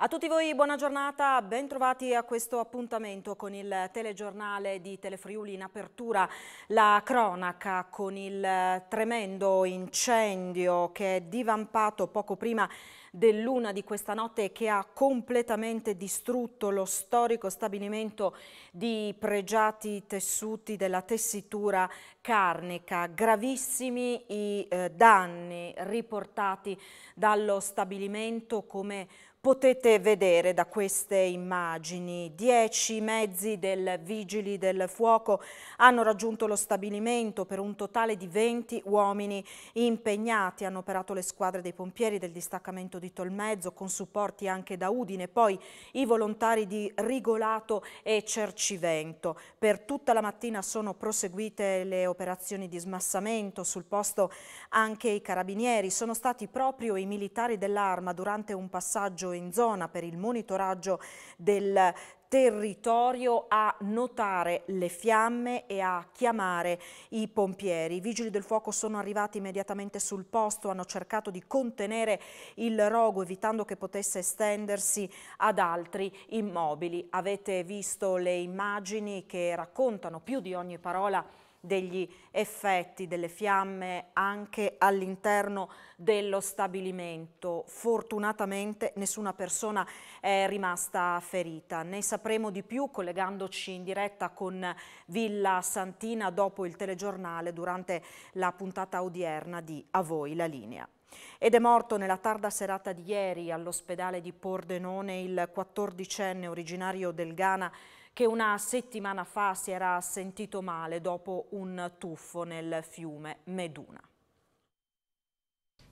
A tutti voi buona giornata, bentrovati a questo appuntamento con il telegiornale di Telefriuli in apertura la cronaca con il tremendo incendio che è divampato poco prima dell'una di questa notte che ha completamente distrutto lo storico stabilimento di pregiati tessuti della tessitura carnica. Gravissimi i eh, danni riportati dallo stabilimento come Potete vedere da queste immagini, dieci mezzi del Vigili del Fuoco hanno raggiunto lo stabilimento per un totale di 20 uomini impegnati. Hanno operato le squadre dei pompieri del distaccamento di Tolmezzo con supporti anche da Udine, poi i volontari di Rigolato e Cercivento. Per tutta la mattina sono proseguite le operazioni di smassamento, sul posto anche i carabinieri. Sono stati proprio i militari dell'arma durante un passaggio in zona per il monitoraggio del territorio a notare le fiamme e a chiamare i pompieri. I vigili del fuoco sono arrivati immediatamente sul posto, hanno cercato di contenere il rogo evitando che potesse estendersi ad altri immobili. Avete visto le immagini che raccontano più di ogni parola degli effetti delle fiamme anche all'interno dello stabilimento. Fortunatamente nessuna persona è rimasta ferita. Ne sapremo sapremo di più collegandoci in diretta con Villa Santina dopo il telegiornale durante la puntata odierna di A voi la linea. Ed è morto nella tarda serata di ieri all'ospedale di Pordenone il 14enne originario del Ghana che una settimana fa si era sentito male dopo un tuffo nel fiume Meduna.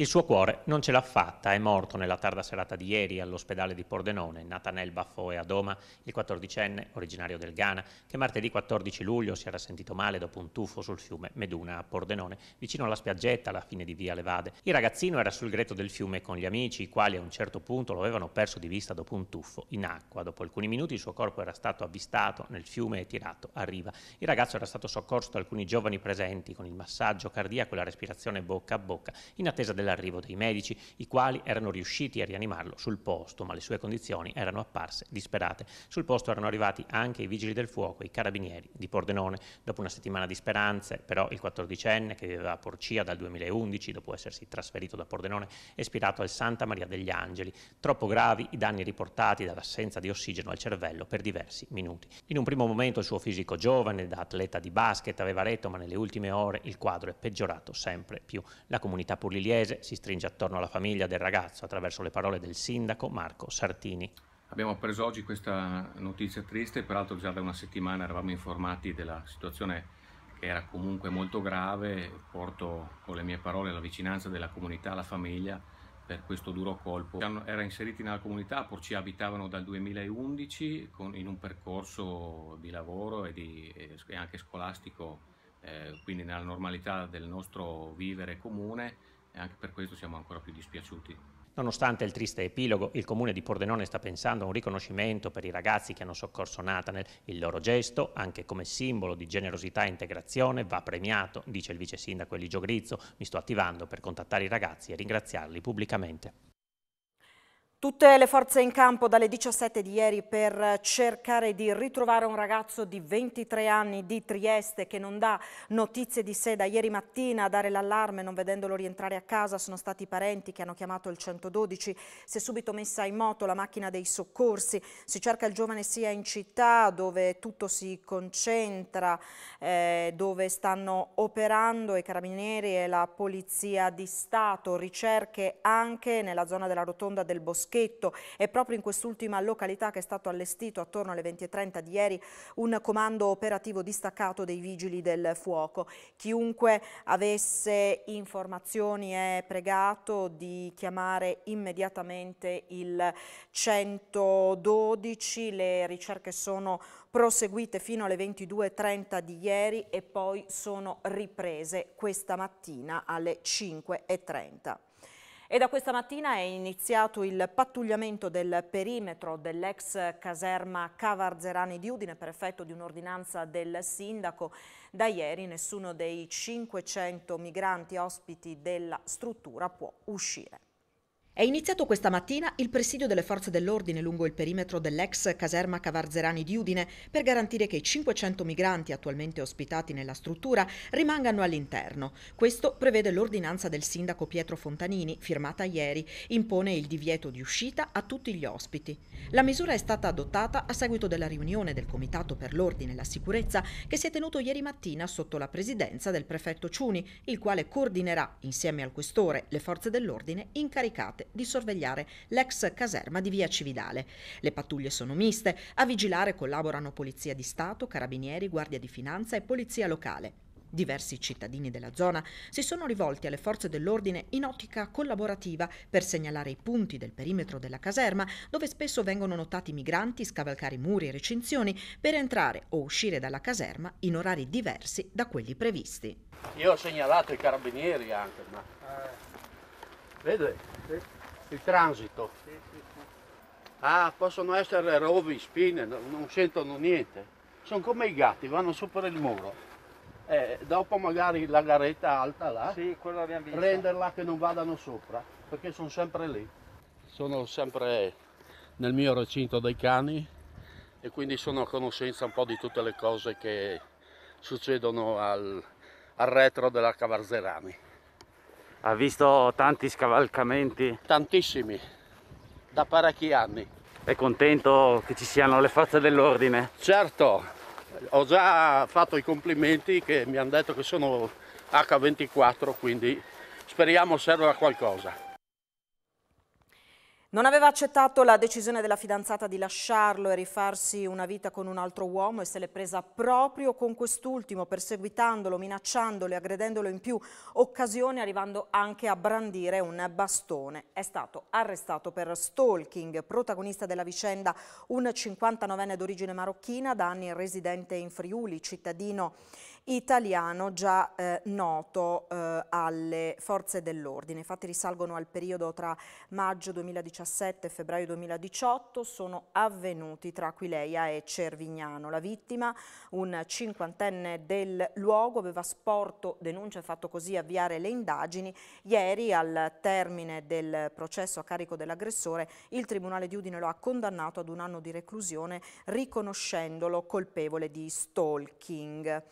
Il suo cuore non ce l'ha fatta, è morto nella tarda serata di ieri all'ospedale di Pordenone, Natanel Baffoe Doma, il 14enne, originario del Ghana, che martedì 14 luglio si era sentito male dopo un tuffo sul fiume Meduna a Pordenone, vicino alla spiaggetta alla fine di via Levade. Il ragazzino era sul greto del fiume con gli amici, i quali a un certo punto lo avevano perso di vista dopo un tuffo in acqua. Dopo alcuni minuti il suo corpo era stato avvistato nel fiume e tirato a riva. Il ragazzo era stato soccorso da alcuni giovani presenti con il massaggio cardiaco e la respirazione bocca a bocca, in attesa della l'arrivo dei medici, i quali erano riusciti a rianimarlo sul posto, ma le sue condizioni erano apparse disperate. Sul posto erano arrivati anche i vigili del fuoco, i carabinieri di Pordenone. Dopo una settimana di speranze, però il 14enne che viveva a Porcia dal 2011, dopo essersi trasferito da Pordenone, è ispirato al Santa Maria degli Angeli. Troppo gravi i danni riportati dall'assenza di ossigeno al cervello per diversi minuti. In un primo momento il suo fisico giovane, da atleta di basket, aveva retto, ma nelle ultime ore il quadro è peggiorato sempre più. La comunità pugliese si stringe attorno alla famiglia del ragazzo attraverso le parole del sindaco Marco Sartini. Abbiamo appreso oggi questa notizia triste, peraltro già da una settimana eravamo informati della situazione che era comunque molto grave, porto con le mie parole la vicinanza della comunità alla famiglia per questo duro colpo. Era inseriti nella comunità, pur ci abitavano dal 2011 in un percorso di lavoro e, di, e anche scolastico, eh, quindi nella normalità del nostro vivere comune e anche per questo siamo ancora più dispiaciuti. Nonostante il triste epilogo, il comune di Pordenone sta pensando a un riconoscimento per i ragazzi che hanno soccorso Natanel. Il loro gesto, anche come simbolo di generosità e integrazione, va premiato, dice il vice sindaco Eligio Grizzo. Mi sto attivando per contattare i ragazzi e ringraziarli pubblicamente. Tutte le forze in campo dalle 17 di ieri per cercare di ritrovare un ragazzo di 23 anni di Trieste che non dà notizie di sé da ieri mattina a dare l'allarme non vedendolo rientrare a casa sono stati i parenti che hanno chiamato il 112 si è subito messa in moto la macchina dei soccorsi si cerca il giovane sia in città dove tutto si concentra eh, dove stanno operando i carabinieri e la polizia di Stato ricerche anche nella zona della rotonda del Bosco Boschetto. È proprio in quest'ultima località che è stato allestito attorno alle 20.30 di ieri un comando operativo distaccato dei vigili del fuoco. Chiunque avesse informazioni è pregato di chiamare immediatamente il 112. Le ricerche sono proseguite fino alle 22.30 di ieri e poi sono riprese questa mattina alle 5.30. E da questa mattina è iniziato il pattugliamento del perimetro dell'ex caserma Cavarzerani di Udine per effetto di un'ordinanza del sindaco. Da ieri nessuno dei 500 migranti ospiti della struttura può uscire. È iniziato questa mattina il presidio delle forze dell'ordine lungo il perimetro dell'ex caserma Cavarzerani di Udine per garantire che i 500 migranti attualmente ospitati nella struttura rimangano all'interno. Questo prevede l'ordinanza del sindaco Pietro Fontanini, firmata ieri, impone il divieto di uscita a tutti gli ospiti. La misura è stata adottata a seguito della riunione del Comitato per l'Ordine e la Sicurezza che si è tenuto ieri mattina sotto la presidenza del prefetto Ciuni, il quale coordinerà, insieme al questore, le forze dell'ordine incaricate di sorvegliare l'ex caserma di via Cividale. Le pattuglie sono miste, a vigilare collaborano Polizia di Stato, Carabinieri, Guardia di Finanza e Polizia Locale. Diversi cittadini della zona si sono rivolti alle forze dell'ordine in ottica collaborativa per segnalare i punti del perimetro della caserma dove spesso vengono notati migranti scavalcare muri e recinzioni per entrare o uscire dalla caserma in orari diversi da quelli previsti. Io ho segnalato i carabinieri anche, ma... Eh. Vede? Sì il transito. Ah, possono essere rovi, spine, non sentono niente. Sono come i gatti, vanno su per il muro. Eh, dopo magari la garetta alta là, prenderla che non vadano sopra, perché sono sempre lì. Sono sempre nel mio recinto dei cani e quindi sono a conoscenza un po' di tutte le cose che succedono al, al retro della Cavarzerani ha visto tanti scavalcamenti tantissimi da parecchi anni è contento che ci siano le forze dell'ordine certo ho già fatto i complimenti che mi hanno detto che sono H24 quindi speriamo serva a qualcosa non aveva accettato la decisione della fidanzata di lasciarlo e rifarsi una vita con un altro uomo e se l'è presa proprio con quest'ultimo, perseguitandolo, minacciandolo e aggredendolo in più occasioni, arrivando anche a brandire un bastone. È stato arrestato per stalking, protagonista della vicenda un 59enne d'origine marocchina, da anni residente in Friuli, cittadino italiano già eh, noto eh, alle forze dell'ordine. Infatti risalgono al periodo tra maggio 2017 e febbraio 2018, sono avvenuti tra Aquileia e Cervignano. La vittima, un cinquantenne del luogo, aveva sporto denuncia e fatto così avviare le indagini. Ieri, al termine del processo a carico dell'aggressore, il Tribunale di Udine lo ha condannato ad un anno di reclusione riconoscendolo colpevole di stalking.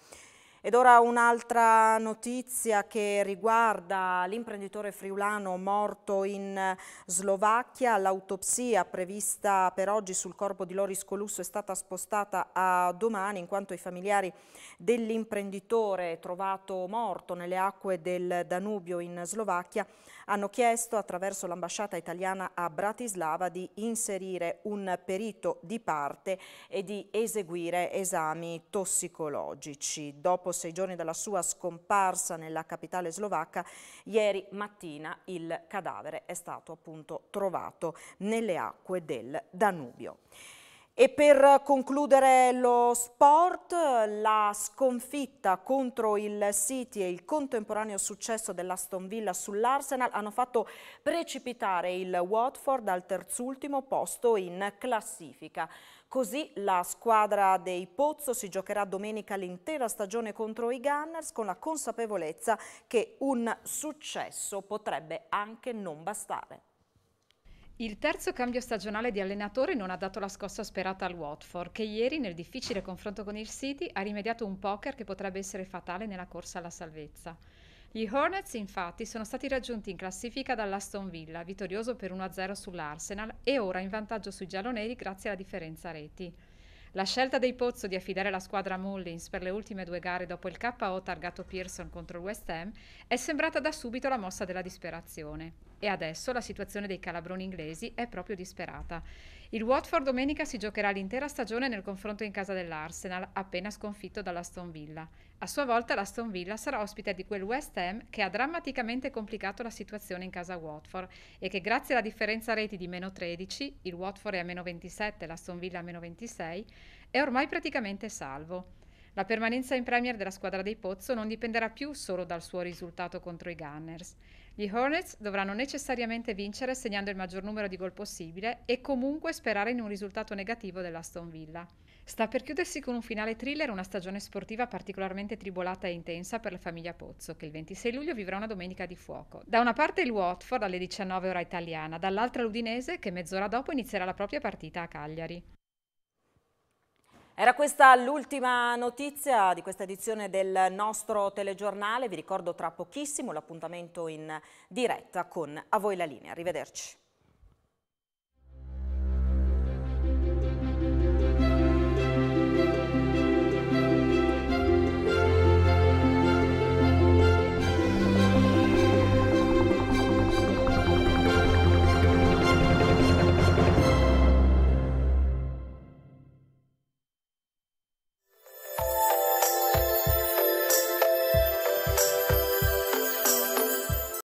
Ed ora un'altra notizia che riguarda l'imprenditore friulano morto in eh, Slovacchia. L'autopsia prevista per oggi sul corpo di Loris Colusso è stata spostata a domani in quanto i familiari dell'imprenditore trovato morto nelle acque del Danubio in Slovacchia hanno chiesto attraverso l'ambasciata italiana a Bratislava di inserire un perito di parte e di eseguire esami tossicologici. Dopo sei giorni dalla sua scomparsa nella capitale slovacca, ieri mattina il cadavere è stato appunto trovato nelle acque del Danubio. E per concludere lo sport, la sconfitta contro il City e il contemporaneo successo dell'Aston Villa sull'Arsenal hanno fatto precipitare il Watford al terzultimo posto in classifica. Così la squadra dei Pozzo si giocherà domenica l'intera stagione contro i Gunners con la consapevolezza che un successo potrebbe anche non bastare. Il terzo cambio stagionale di allenatore non ha dato la scossa sperata al Watford, che ieri nel difficile confronto con il City ha rimediato un poker che potrebbe essere fatale nella corsa alla salvezza. Gli Hornets infatti sono stati raggiunti in classifica dall'Aston Villa, vittorioso per 1-0 sull'Arsenal e ora in vantaggio sui gialloneri grazie alla differenza reti. La scelta dei Pozzo di affidare la squadra a Mullins per le ultime due gare dopo il KO targato Pearson contro il West Ham è sembrata da subito la mossa della disperazione. E adesso la situazione dei calabroni inglesi è proprio disperata. Il Watford domenica si giocherà l'intera stagione nel confronto in casa dell'Arsenal, appena sconfitto dall'Aston Villa. A sua volta l'Aston Villa sarà ospite di quel West Ham che ha drammaticamente complicato la situazione in casa Watford e che grazie alla differenza reti di meno 13, il Watford è a meno 27 l'Aston Villa a meno 26, è ormai praticamente salvo. La permanenza in Premier della squadra dei Pozzo non dipenderà più solo dal suo risultato contro i Gunners. Gli Hornets dovranno necessariamente vincere segnando il maggior numero di gol possibile e comunque sperare in un risultato negativo dell'Aston Villa. Sta per chiudersi con un finale thriller una stagione sportiva particolarmente tribolata e intensa per la famiglia Pozzo, che il 26 luglio vivrà una domenica di fuoco. Da una parte il Watford alle 19 ora italiana, dall'altra l'Udinese che mezz'ora dopo inizierà la propria partita a Cagliari. Era questa l'ultima notizia di questa edizione del nostro telegiornale. Vi ricordo tra pochissimo l'appuntamento in diretta con A voi la linea. Arrivederci.